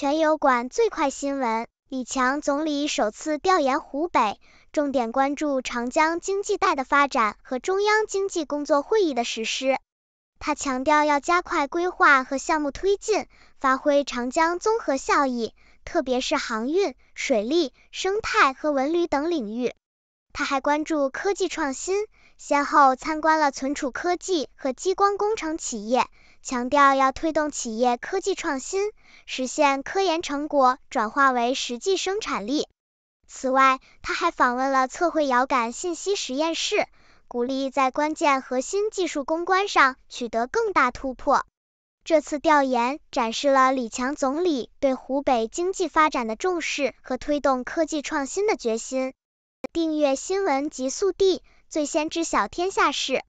全油管最快新闻：李强总理首次调研湖北，重点关注长江经济带的发展和中央经济工作会议的实施。他强调要加快规划和项目推进，发挥长江综合效益，特别是航运、水利、生态和文旅等领域。他还关注科技创新，先后参观了存储科技和激光工程企业，强调要推动企业科技创新，实现科研成果转化为实际生产力。此外，他还访问了测绘遥感信息实验室，鼓励在关键核心技术攻关上取得更大突破。这次调研展示了李强总理对湖北经济发展的重视和推动科技创新的决心。订阅新闻极速递，最先知晓天下事。